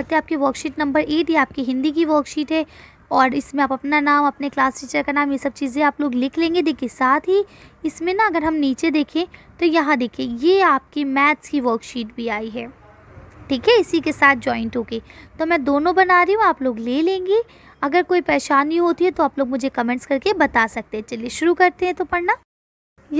करते हैं आपकी वर्कशीट नंबर एट ये आपकी हिंदी की वर्कशीट है और इसमें आप अपना नाम अपने क्लास टीचर का नाम ये सब चीज़ें आप लोग लिख लेंगे देखिए साथ ही इसमें ना अगर हम नीचे देखें तो यहाँ देखिए ये आपकी मैथ्स की वर्कशीट भी आई है ठीक है इसी के साथ जॉइंट होके तो मैं दोनों बना रही हूँ आप लोग ले लेंगे अगर कोई परेशानी होती है तो आप लोग मुझे कमेंट्स करके बता सकते हैं चलिए शुरू करते हैं तो पढ़ना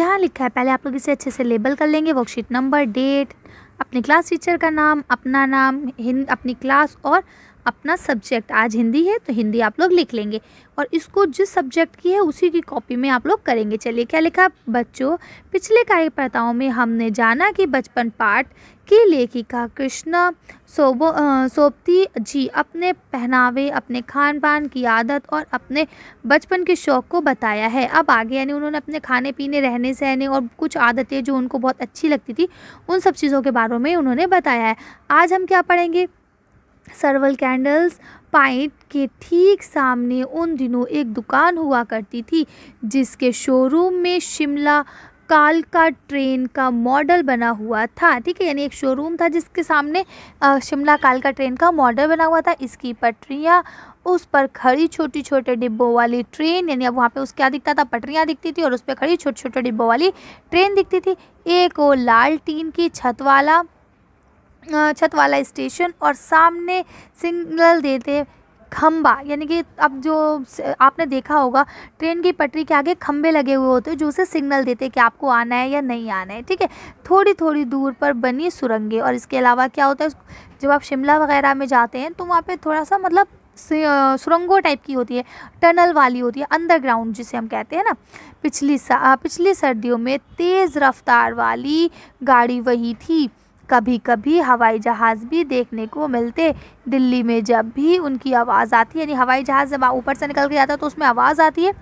यहाँ लिखा है पहले आप लोग इसे अच्छे से लेबल कर लेंगे वर्कशीट नंबर डेट अपने क्लास टीचर का नाम अपना नाम हिंद अपनी क्लास और अपना सब्जेक्ट आज हिंदी है तो हिंदी आप लोग लिख लेंगे और इसको जिस सब्जेक्ट की है उसी की कॉपी में आप लोग करेंगे चलिए क्या लिखा बच्चों पिछले कार्यकर्ताओं में हमने जाना कि बचपन पाठ की लेखिका कृष्णा सोबो सोबती जी अपने पहनावे अपने खान पान की आदत और अपने बचपन के शौक़ को बताया है अब आगे यानी उन्होंने अपने खाने पीने रहने सहने और कुछ आदतें जो उनको बहुत अच्छी लगती थी उन सब चीज़ों के बारे में उन्होंने बताया है आज हम क्या पढ़ेंगे सर्वल कैंडल्स पाइंट के ठीक सामने उन दिनों एक दुकान हुआ करती थी जिसके शोरूम में शिमला काल का ट्रेन का मॉडल बना हुआ था ठीक है यानी एक शोरूम था जिसके सामने शिमला काल का ट्रेन का मॉडल बना हुआ था इसकी पटरियाँ उस पर खड़ी छोटी छोटे डिब्बों वाली ट्रेन यानी अब वहाँ पे उस क्या दिखता था पटरियाँ दिखती थी और उस पर खड़ी छोटे छोटे डिब्बों वाली ट्रेन दिखती थी एक वो लाल टीन की छत वाला छत वाला स्टेशन और सामने सिग्नल देते खम्बा यानी कि अब जो आपने देखा होगा ट्रेन की पटरी के आगे खम्बे लगे हुए होते हैं जो उसे सिग्नल देते हैं कि आपको आना है या नहीं आना है ठीक है थोड़ी थोड़ी दूर पर बनी सुरंगें और इसके अलावा क्या होता है जब आप शिमला वगैरह में जाते हैं तो वहाँ पे थोड़ा सा मतलब सुरंगों टाइप की होती है टनल वाली होती है अंडरग्राउंड जिसे हम कहते हैं ना पिछली पिछली सर्दियों में तेज़ रफ्तार वाली गाड़ी वही थी कभी कभी हवाई जहाज़ भी देखने को मिलते दिल्ली में जब भी उनकी आवाज़ आती है यानी हवाई जहाज़ जब ऊपर से निकल के जाता है तो उसमें आवाज़ आती है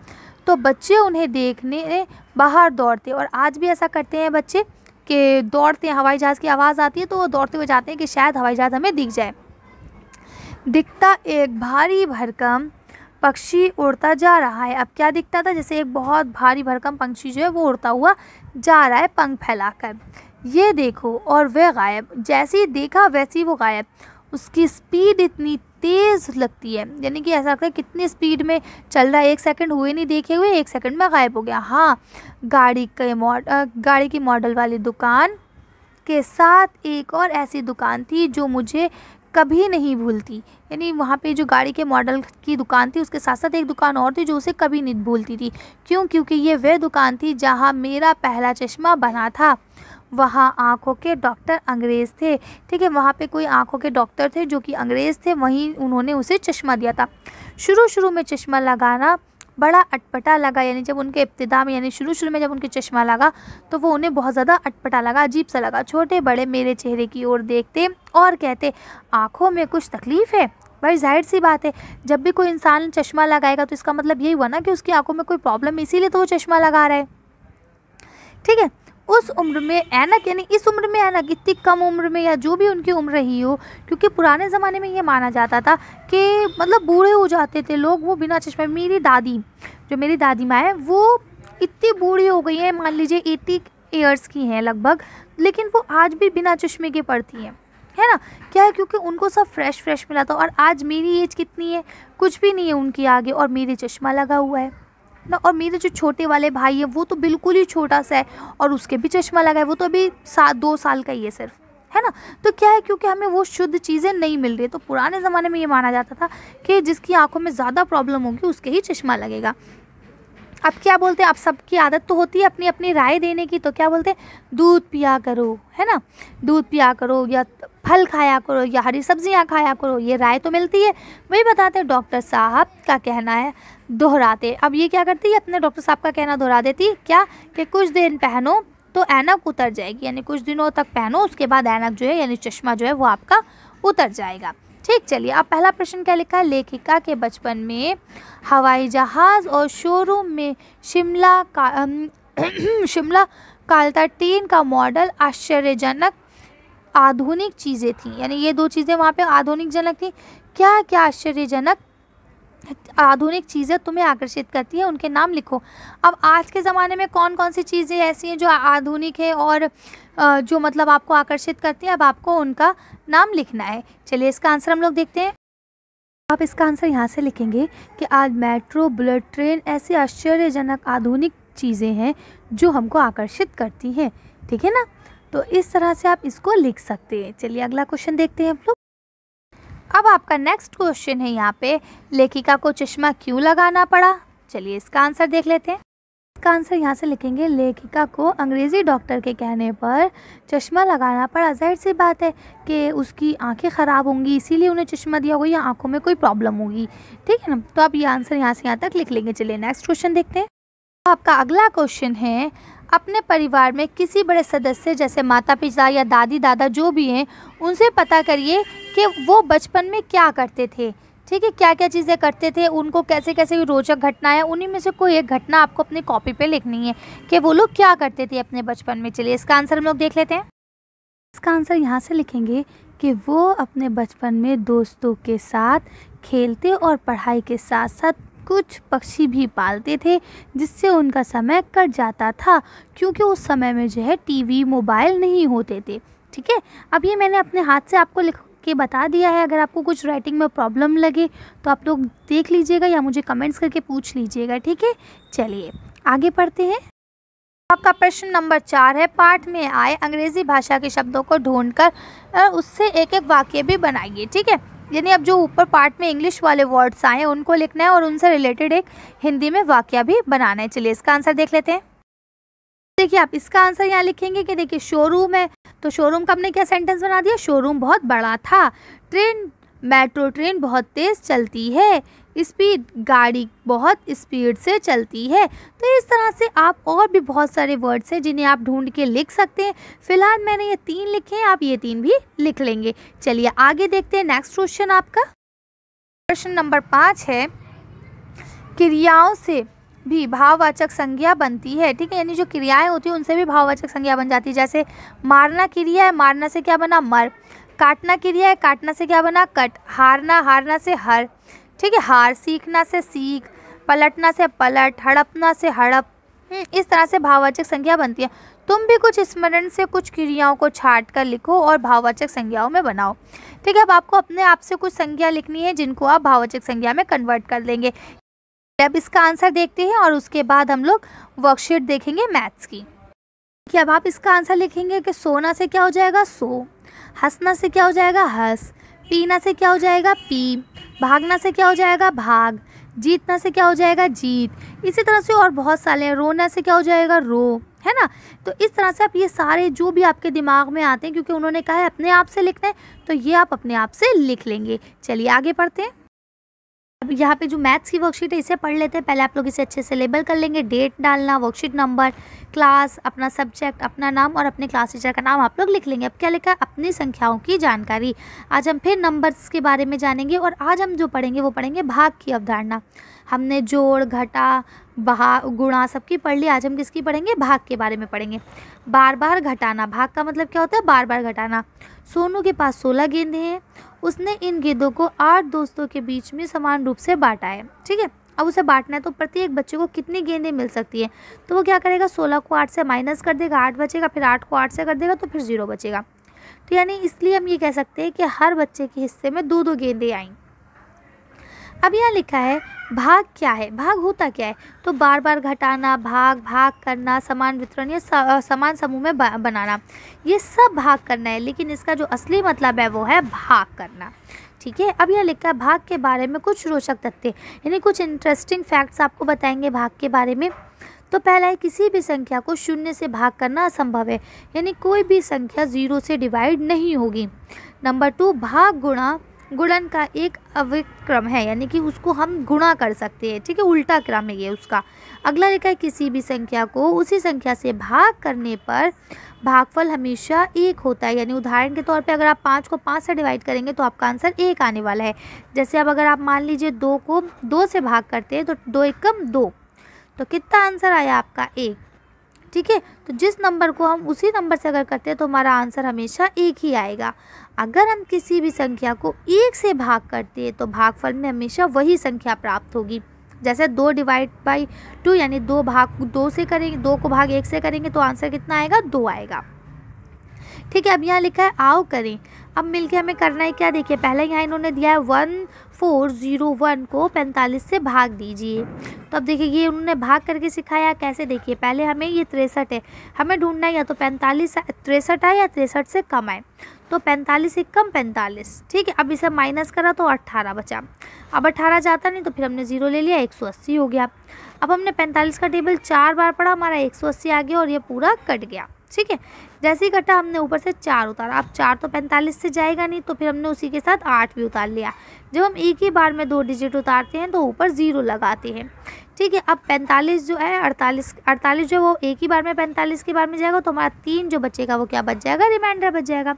तो बच्चे उन्हें देखने बाहर दौड़ते और आज भी ऐसा करते हैं बच्चे कि दौड़ते हैं हवाई जहाज़ की आवाज़ आती है तो वो दौड़ते हुए जाते हैं कि शायद हवाई जहाज़ हमें दिख जाए दिखता एक भारी भरकम पक्षी उड़ता जा रहा है अब क्या दिखता था जैसे एक बहुत भारी भरकम पंक्षी जो है वो उड़ता हुआ जा रहा है पंख फैलाकर ये देखो और वह गायब जैसे ही देखा वैसे ही वो गायब उसकी स्पीड इतनी तेज़ लगती है यानी कि ऐसा लगता है कितनी स्पीड में चल रहा है एक सेकंड हुए नहीं देखे हुए एक सेकंड में गायब हो गया हाँ गाड़ी के मॉडल गाड़ी की मॉडल वाली दुकान के साथ एक और ऐसी दुकान थी जो मुझे कभी नहीं भूलती यानी वहाँ पे जो गाड़ी के मॉडल की दुकान थी उसके साथ साथ एक दुकान और थी जो उसे कभी नहीं भूलती थी क्यों क्योंकि ये वह दुकान थी जहाँ मेरा पहला चश्मा बना था वहाँ आँखों के डॉक्टर अंग्रेज़ थे ठीक है वहाँ पे कोई आँखों के डॉक्टर थे जो कि अंग्रेज़ थे वहीं उन्होंने उसे चश्मा दिया था शुरू शुरू में चश्मा लगाना बड़ा अटपटा लगा यानी जब उनके इब्तदा में यानी शुरू शुरू में जब उनके चश्मा लगा तो वो उन्हें बहुत ज़्यादा अटपटा लगा अजीब सा लगा छोटे बड़े मेरे चेहरे की ओर देखते और कहते आँखों में कुछ तकलीफ़ है भाई जाहिर सी बात है जब भी कोई इंसान चश्मा लगाएगा तो इसका मतलब यही हुआ ना कि उसकी आंखों में कोई प्रॉब्लम इसीलिए तो वो चश्मा लगा रहा है ठीक है उस उम्र में ऐनक यानी इस उम्र में ऐनक इतनी कम उम्र में या जो भी उनकी उम्र रही हो क्योंकि पुराने ज़माने में ये माना जाता था कि मतलब बूढ़े हो जाते थे लोग वो बिना चश्मे मेरी दादी जो मेरी दादी माँ है वो इतनी बूढ़ी हो गई है मान लीजिए एट्टी ईयर्स की हैं लगभग लेकिन वो आज भी बिना चश्मे के पढ़ती हैं है ना क्या है क्योंकि उनको सब फ्रेश फ्रेश मिला था और आज मेरी एज कितनी है कुछ भी नहीं है उनकी आगे और मेरे चश्मा लगा हुआ है ना और मेरे जो छोटे वाले भाई है वो तो बिल्कुल ही छोटा सा है और उसके भी चश्मा लगा है वो तो अभी सात दो साल का ही है सिर्फ है ना तो क्या है क्योंकि हमें वो शुद्ध चीज़ें नहीं मिल रही तो पुराने ज़माने में ये माना जाता था कि जिसकी आंखों में ज़्यादा प्रॉब्लम होगी उसके ही चश्मा लगेगा अब क्या बोलते हैं आप सबकी आदत तो होती है अपनी अपनी राय देने की तो क्या बोलते हैं दूध पिया करो है ना दूध पिया करो या फल खाया करो या हरी सब्जियां खाया करो ये राय तो मिलती है वही बताते हैं डॉक्टर साहब का कहना है दोहराते अब ये क्या करती है अपने डॉक्टर साहब का कहना दोहरा देती क्या कि कुछ दिन पहनो तो ऐनक उतर जाएगी यानी कुछ दिनों तक पहनो उसके बाद ऐनक जो है यानी चश्मा जो है वो आपका उतर जाएगा ठीक चलिए अब पहला प्रश्न क्या लिखा है लेखिका के बचपन में हवाई जहाज़ और शोरूम में शिमला का शिमला कालता टीन का मॉडल आश्चर्यजनक आधुनिक चीज़ें थी यानी ये दो चीज़ें वहाँ पे आधुनिक जनक थी क्या क्या आश्चर्यजनक आधुनिक चीज़ें तुम्हें आकर्षित करती हैं उनके नाम लिखो अब आज के ज़माने में कौन कौन सी चीज़ें ऐसी हैं जो आधुनिक है और जो मतलब आपको आकर्षित करते हैं अब आपको उनका नाम लिखना है चलिए इसका आंसर हम लोग देखते हैं आप इसका आंसर यहाँ से लिखेंगे कि आज मेट्रो बुलेट ट्रेन ऐसी आश्चर्यजनक आधुनिक चीज़ें हैं जो हमको आकर्षित करती हैं ठीक है ना तो इस तरह से आप इसको लिख सकते हैं चलिए अगला क्वेश्चन देखते हैं हम लोग अब आपका नेक्स्ट क्वेश्चन है यहाँ पे लेखिका को चश्मा क्यों लगाना पड़ा चलिए इसका आंसर देख लेते हैं इसका आंसर यहाँ से लिखेंगे लेखिका को अंग्रेज़ी डॉक्टर के कहने पर चश्मा लगाना पड़ा जाहिर सी बात है कि उसकी आंखें ख़राब होंगी इसीलिए उन्हें चश्मा दिया होगा या आंखों में कोई प्रॉब्लम होगी ठीक है ना तो आप ये आंसर यहाँ से यहाँ तक लिख लेंगे चलिए नेक्स्ट क्वेश्चन देखते हैं तो आपका अगला क्वेश्चन है अपने परिवार में किसी बड़े सदस्य जैसे माता पिता या दादी दादा जो भी हैं उनसे पता करिए कि वो बचपन में क्या करते थे ठीक है क्या क्या चीज़ें करते थे उनको कैसे कैसे रोचक घटनाएं उन्हीं में से कोई एक घटना आपको अपनी कॉपी पे लिखनी है कि वो लोग क्या करते थे अपने बचपन में चलिए इसका आंसर हम लोग देख लेते हैं इसका आंसर यहाँ से लिखेंगे कि वो अपने बचपन में दोस्तों के साथ खेलते और पढ़ाई के साथ साथ कुछ पक्षी भी पालते थे जिससे उनका समय कट जाता था क्योंकि उस समय में जो है टी मोबाइल नहीं होते थे ठीक है अब ये मैंने अपने हाथ से आपको लिख के बता दिया है अगर आपको कुछ राइटिंग में प्रॉब्लम लगे तो आप लोग देख लीजिएगा या मुझे कमेंट्स करके पूछ लीजिएगा ठीक है चलिए आगे पढ़ते हैं आपका प्रश्न नंबर चार है पाठ में आए अंग्रेजी भाषा के शब्दों को ढूंढकर उससे एक एक वाक्य भी बनाइए ठीक है यानी अब जो ऊपर पार्ट में इंग्लिश वाले वर्ड्स आए हैं उनको लिखना है और उनसे रिलेटेड एक हिंदी में वाक्य भी बनाना है चलिए इसका आंसर देख लेते हैं देखिए आप इसका आंसर यहाँ लिखेंगे कि देखिए शोरूम है तो शोरूम का हमने क्या सेंटेंस बना दिया शोरूम बहुत बड़ा था ट्रेन मेट्रो ट्रेन बहुत तेज़ चलती है स्पीड गाड़ी बहुत स्पीड से चलती है तो इस तरह से आप और भी बहुत सारे वर्ड्स हैं जिन्हें आप ढूंढ के लिख सकते हैं फिलहाल मैंने ये तीन लिखे हैं आप ये तीन भी लिख लेंगे चलिए आगे देखते हैं नेक्स्ट क्वेश्चन आपका प्रश्न नंबर पाँच है क्रियाओं से भी भाववाचक संज्ञा बनती है ठीक है यानी जो क्रियाएं होती हैं उनसे भी भाववाचक संज्ञा बन जाती है जैसे मारना क्रिया है मारना से क्या बना मर काटना क्रिया है काटना से क्या बना कट हारना हारना से हर ठीक है हार सीखना से सीख पलटना से पलट हड़पना से हड़प हम्म, इस तरह से भाववाचक संज्ञा बनती है तुम भी कुछ स्मरण से कुछ क्रियाओं को छाट कर लिखो और भाववाचक संज्ञाओं में बनाओ ठीक है अब आपको अपने आप से कुछ संज्ञा लिखनी है जिनको आप भाववाचक संज्ञा में कन्वर्ट कर देंगे अब इसका आंसर देखते हैं और उसके बाद हम लोग वर्कशीट देखेंगे मैथ्स की कि अब आप इसका आंसर लिखेंगे कि सोना से क्या हो जाएगा सो हंसना से क्या हो जाएगा हंस पीना से क्या हो जाएगा पी भागना से क्या हो जाएगा भाग जीतना से क्या हो जाएगा जीत इसी तरह से और बहुत सारे हैं रोना से क्या हो जाएगा रो है ना तो इस तरह से आप ये सारे जो भी आपके दिमाग में आते हैं क्योंकि उन्होंने कहा है अपने आप से लिखना है तो ये आप अपने आप से लिख लेंगे चलिए आगे पढ़ते हैं अब यहाँ पे जो मैथ्स की वर्कशीट है इसे पढ़ लेते हैं पहले आप लोग इसे अच्छे से लेबल कर लेंगे डेट डालना वर्कशीट नंबर क्लास अपना सब्जेक्ट अपना नाम और अपने क्लास टीचर का नाम आप लोग लिख लेंगे अब क्या लिखा है अपनी संख्याओं की जानकारी आज हम फिर नंबर्स के बारे में जानेंगे और आज हम जो पढ़ेंगे वो पढ़ेंगे भाग की अवधारणा हमने जोड़ घटा बहा गुणा सबकी पढ़ ली आज हम किसकी पढ़ेंगे भाग के बारे में पढ़ेंगे बार बार घटाना भाग का मतलब क्या होता है बार बार घटाना सोनू के पास सोलह गेंदे हैं उसने इन गेंदों को आठ दोस्तों के बीच में समान रूप से बांटा है ठीक है अब उसे बांटना है तो प्रत्येक बच्चे को कितनी गेंदें मिल सकती है तो वो क्या करेगा सोलह को आठ से माइनस कर देगा आठ बचेगा फिर आठ को आठ से कर देगा तो फिर ज़ीरो बचेगा तो यानी इसलिए हम ये कह सकते हैं कि हर बच्चे के हिस्से में दो दो गेंदें आई अब यहाँ लिखा है भाग क्या है भाग होता क्या है तो बार बार घटाना भाग भाग करना समान वितरण या समान समूह में बनाना ये सब भाग करना है लेकिन इसका जो असली मतलब है वो है भाग करना ठीक है अब यह लिखा है भाग के बारे में कुछ रोचक तथ्य यानी कुछ इंटरेस्टिंग फैक्ट्स आपको बताएंगे भाग के बारे में तो पहला है किसी भी संख्या को शून्य से भाग करना असंभव है यानी कोई भी संख्या ज़ीरो से डिवाइड नहीं होगी नंबर टू भाग गुणा गुणन का एक अविक्रम है यानी कि उसको हम गुणा कर सकते हैं ठीक है उल्टा क्रम है ये उसका अगला लिखा है किसी भी संख्या को उसी संख्या से भाग करने पर भागफल हमेशा एक होता है यानी उदाहरण के तौर पे अगर आप पाँच को पाँच से डिवाइड करेंगे तो आपका आंसर एक आने वाला है जैसे अब अगर आप मान लीजिए दो को दो से भाग करते हैं तो दो एक कम दो तो कितना आंसर आया आपका एक ठीक है तो जिस नंबर को हम उसी नंबर से अगर करते हैं तो हमारा आंसर हमेशा एक ही आएगा अगर हम किसी भी संख्या को एक से भाग करते हैं तो भागफल में हमेशा वही संख्या प्राप्त होगी जैसे दो डिवाइड बाई टू यानी दो भाग दो से करेंगे दो को भाग एक से करेंगे तो आंसर कितना आएगा दो आएगा ठीक है अब यहाँ लिखा है आओ करें अब मिलके हमें करना है क्या देखिए पहले यहाँ इन्होंने दिया है वन फोर ज़ीरो वन को पैंतालीस से भाग दीजिए तो अब देखिए ये उन्होंने भाग करके सिखाया कैसे देखिए पहले हमें ये तिरसठ है हमें ढूंढना है या तो पैंतालीस तिरसठ आए या तिरसठ से कम आए तो पैंतालीस से कम पैंतालीस ठीक है अब इसे माइनस करा तो अट्ठारह बचा अब अट्ठारह जाता नहीं तो फिर हमने ज़ीरो ले लिया एक सौ अस्सी हो गया अब हमने पैंतालीस का टेबल चार बार पढ़ा हमारा एक सौ अस्सी आ गया और ये पूरा कट गया ठीक है जैसे ही घटा हमने ऊपर से चार उतारा अब चार तो पैंतालीस से जाएगा नहीं तो फिर हमने उसी के साथ आठ भी उतार लिया जब हम एक ही बार में दो डिजिट उतारते हैं तो ऊपर ज़ीरो लगाते हैं ठीक है अब पैंतालीस जो है अड़तालीस अड़तालीस जो वो एक ही बार में पैंतालीस के बार में जाएगा तो हमारा तीन जो बचेगा वो क्या बच जाएगा रिमाइंडर बच जाएगा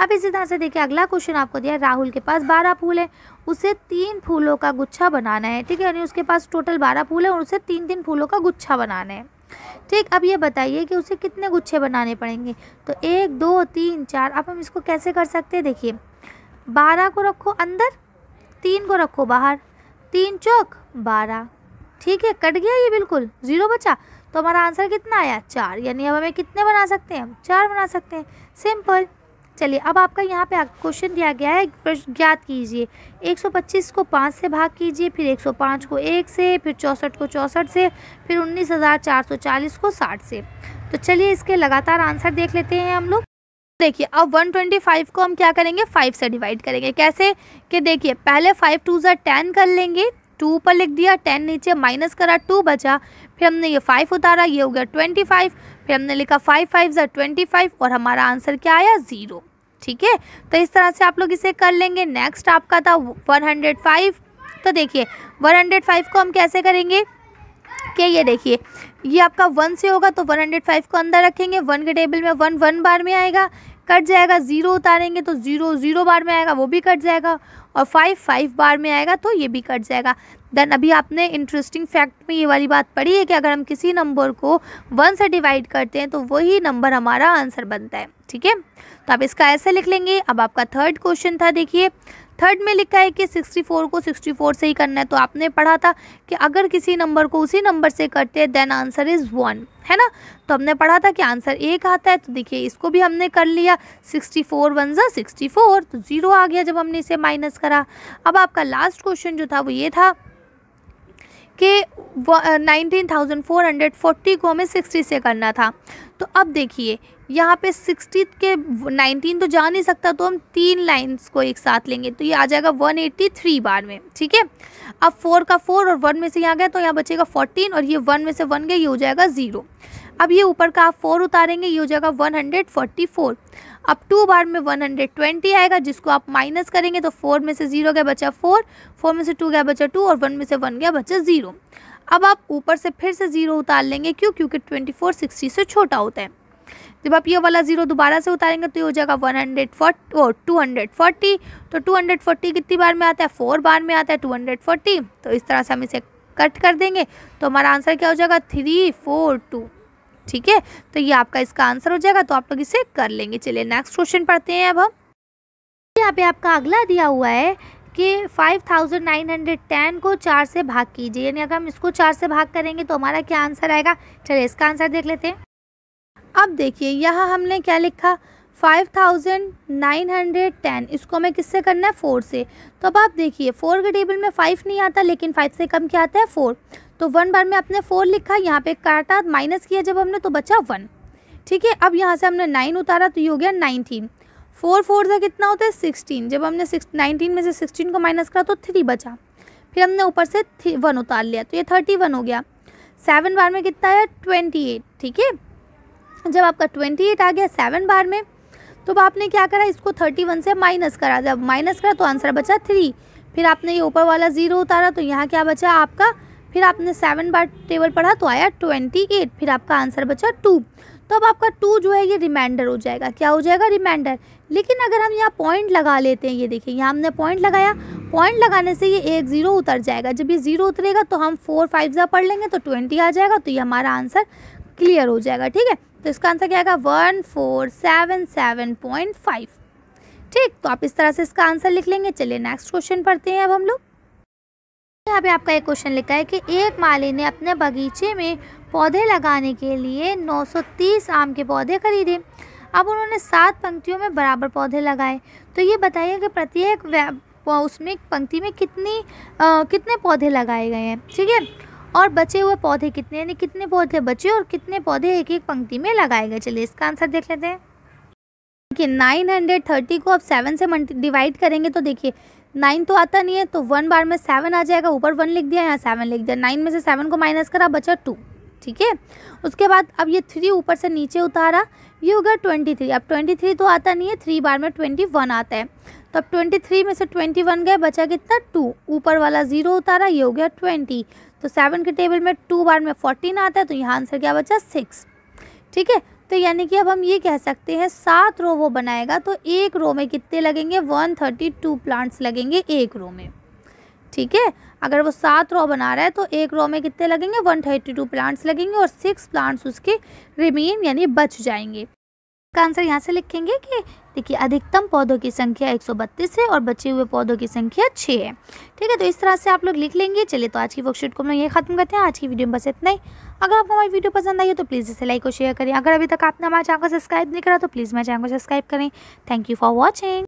अब इसी तरह से देखिए अगला क्वेश्चन आपको दिया राहुल के पास बारह फूल है उसे तीन फूलों का गुच्छा बनाना है ठीक है यानी उसके पास टोटल बारह फूल है और उसे तीन तीन फूलों का गुच्छा बनाना है ठीक अब ये बताइए कि उसे कितने गुच्छे बनाने पड़ेंगे तो एक दो तीन चार अब हम इसको कैसे कर सकते हैं देखिए बारह को रखो अंदर तीन को रखो बाहर तीन चौक बारह ठीक है कट गया ये बिल्कुल ज़ीरो बचा तो हमारा आंसर कितना आया चार यानी अब हमें कितने बना सकते हैं हम चार बना सकते हैं सिंपल चलिए अब आपका यहाँ पे क्वेश्चन दिया गया है ज्ञात कीजिए 125 को पाँच से भाग कीजिए फिर 105 को एक से फिर चौंसठ को चौंसठ से फिर 19,440 को 60 से तो चलिए इसके लगातार आंसर देख लेते हैं हम लोग देखिए अब 125 को हम क्या करेंगे 5 से डिवाइड करेंगे कैसे कि देखिए पहले फाइव टू ज़ा टेन कर लेंगे टू ऊपर लिख दिया टेन नीचे माइनस करा टू बचा फिर हमने ये फाइव उतारा ये हो गया ट्वेंटी फाइव फिर हमने लिखा फाइव फाइव ज़ा ट्वेंटी फाइव और हमारा आंसर क्या आया ज़ीरो ठीक है तो इस तरह से आप लोग इसे कर लेंगे नेक्स्ट आपका था 105 तो देखिए 105 को हम कैसे करेंगे क्या ये देखिए ये आपका वन से होगा तो 105 को अंदर रखेंगे वन के टेबल में वन वन बार में आएगा कट जाएगा ज़ीरो उतारेंगे तो ज़ीरो ज़ीरो बार में आएगा वो भी कट जाएगा और फाइव फाइव बार में आएगा तो ये भी कट जाएगा देन अभी आपने इंटरेस्टिंग फैक्ट में ये वाली बात पढ़ी है कि अगर हम किसी नंबर को वन से डिवाइड करते हैं तो वही नंबर हमारा आंसर बनता है ठीक है तो आप इसका ऐसे लिख लेंगे अब आपका थर्ड क्वेश्चन था देखिए थर्ड में लिखा है कि 64 को 64 से ही करना है तो आपने पढ़ा था कि अगर किसी नंबर को उसी नंबर से करते हैं देन आंसर इज़ वन है ना तो हमने पढ़ा था कि आंसर एक आता है तो देखिए इसको भी हमने कर लिया सिक्सटी फोर वन ज़ा सिक्सटी फोर तो ज़ीरो आ गया जब हमने इसे माइनस करा अब आपका लास्ट क्वेश्चन जो था वो ये था के nineteen thousand four hundred forty को हमें सिक्सटी से करना था तो अब देखिए यहाँ पे सिक्सटी के नाइनटीन तो जा नहीं सकता तो हम तीन लाइन्स को एक साथ लेंगे तो ये आ जाएगा वन एट्टी थ्री बार में ठीक है अब फोर का फोर और वन में से यहाँ गया तो यहाँ बचेगा फोर्टीन और ये वन में से वन गया ये हो जाएगा ज़ीरो अब ये ऊपर का आप फोर उतारेंगे ये हो जाएगा वन हंड्रेड फोर्टी फोर अब टू बार में 120 आएगा जिसको आप माइनस करेंगे तो फोर में से जीरो गया बचा फोर फोर में से टू गया बचा टू और वन में से वन गया बचा जीरो अब आप ऊपर से फिर से जीरो उतार लेंगे क्यों क्योंकि ट्वेंटी फोर सिक्सटी से छोटा होता है जब आप ये वाला जीरो दोबारा से उतारेंगे तो ये हो जाएगा वन हंड्रेड और टू हंड्रेड फोर्टी तो टू हंड्रेड फोर्टी कितनी बार में आता है फोर बार में आता है टू हंड्रेड फोर्टी तो इस तरह से हम इसे कट कर देंगे तो हमारा आंसर क्या हो जाएगा थ्री फोर टू ठीक है तो ये आपका इसका आंसर हो जाएगा तो आप लोग इसे कर लेंगे चलिए नेक्स्ट क्वेश्चन पढ़ते हैं अब हम यहाँ पे आपका अगला दिया हुआ है कि 5910 को चार से भाग कीजिए यानी अगर हम इसको चार से भाग करेंगे तो हमारा क्या आंसर आएगा चलिए इसका आंसर देख लेते हैं अब देखिए यहाँ हमने क्या लिखा 5910 इसको हमें किससे करना है फोर से तो अब आप देखिए फोर के टेबल में फाइव नहीं आता लेकिन फाइव से कम क्या आता है फोर तो वन बार में आपने फोर लिखा यहाँ पे काटा माइनस किया जब हमने तो बचा वन ठीक है अब यहाँ से हमने नाइन उतारा तो ये हो गया नाइनटीन फोर फोर से कितना होता है सिक्सटीन जब हमने सिक्स नाइनटीन में से सिक्सटीन को माइनस करा तो थ्री बचा फिर हमने ऊपर से थ्री वन उतार लिया तो ये थर्टी वन हो गया सेवन बार में कितना आया ट्वेंटी एट ठीक है जब आपका ट्वेंटी एट आ गया सेवन बार में तो अब आपने क्या करा इसको थर्टी वन से माइनस करा जब माइनस करा तो आंसर बचा थ्री फिर आपने ये ऊपर वाला ज़ीरो उतारा तो यहाँ क्या बचा आपका फिर आपने सेवन बार टेबल पढ़ा तो आया ट्वेंटी एट फिर आपका आंसर बचा टू तो अब आपका टू जो है ये रिमाइंडर हो जाएगा क्या हो जाएगा रिमाइंडर लेकिन अगर हम यहाँ पॉइंट लगा लेते हैं ये देखिए यहाँ हमने पॉइंट लगाया पॉइंट लगाने से ये एक ज़ीरो उतर जाएगा जब ये ज़ीरो उतरेगा तो हम फोर फाइव ज़ा पढ़ लेंगे तो ट्वेंटी आ जाएगा तो ये हमारा आंसर क्लियर हो जाएगा ठीक है तो इसका आंसर क्या आएगा one four seven seven point five ठीक तो आप इस तरह से इसका आंसर लिख लेंगे चलिए नेक्स्ट क्वेश्चन पढ़ते हैं अब हम लोग यहाँ पे आपका एक क्वेश्चन लिखा है कि एक माली ने अपने बगीचे में पौधे लगाने के लिए 930 आम के पौधे खरीदे अब उन्होंने सात पंक्तियों में बराबर पौधे लगाए तो ये बताइए कि प्रत्येक उसमें पंक्ति में कितनी आ, कितने पौधे लगाए गए हैं ठीक है और बचे हुए पौधे कितने यानी कितने पौधे बचे और कितने पौधे एक एक पंक्ति में लगाए गए चलिए इसका आंसर देख लेते हैं देखिए 930 को आप 7 से मल्टी डिवाइड करेंगे तो देखिए नाइन तो आता नहीं है तो वन बार में सेवन आ जाएगा ऊपर वन लिख दिया यहाँ सेवन लिख दिया नाइन में से सेवन को माइनस करा बचा टू ठीक है उसके बाद अब ये थ्री ऊपर से नीचे उतारा ये हो गया ट्वेंटी थ्री अब ट्वेंटी थ्री तो आता नहीं है थ्री बार में ट्वेंटी वन आता है तो अब ट्वेंटी थ्री में से ट्वेंटी वन गए बचा कितना टू ऊपर वाला ज़ीरो उतारा ये हो गया ट्वेंटी तो सेवन के टेबल में टू बार में फोर्टीन आता है तो यहाँ आंसर क्या बचा सिक्स ठीक है तो यानी कि अब हम ये कह सकते हैं सात रो वो बनाएगा तो एक रो में कितने लगेंगे वन थर्टी टू प्लांट्स लगेंगे एक रो में ठीक है अगर वो सात रो बना रहा है तो एक रो में कितने लगेंगे वन थर्टी टू प्लांट्स लगेंगे और सिक्स प्लांट्स उसके रिमेन यानी बच जाएंगे इसका आंसर यहाँ से लिखेंगे कि देखिए अधिकतम पौधों की संख्या 132 है और बचे हुए पौधों की संख्या 6 है ठीक है तो इस तरह से आप लोग लिख लेंगे चलिए तो आज की वर्कशीट को हम लोग ये खत्म करते हैं आज की वीडियो में बस इतना ही अगर आपको हमारी वीडियो पसंद आई है तो प्लीज़ इसे लाइक और शेयर करें अगर अभी तक आपने हमारे चैनल को सब्सक्राइब नहीं करा तो प्लीज़ मेरे चैनल को सब्सक्राइब करें थैंक यू फॉर वॉचिंग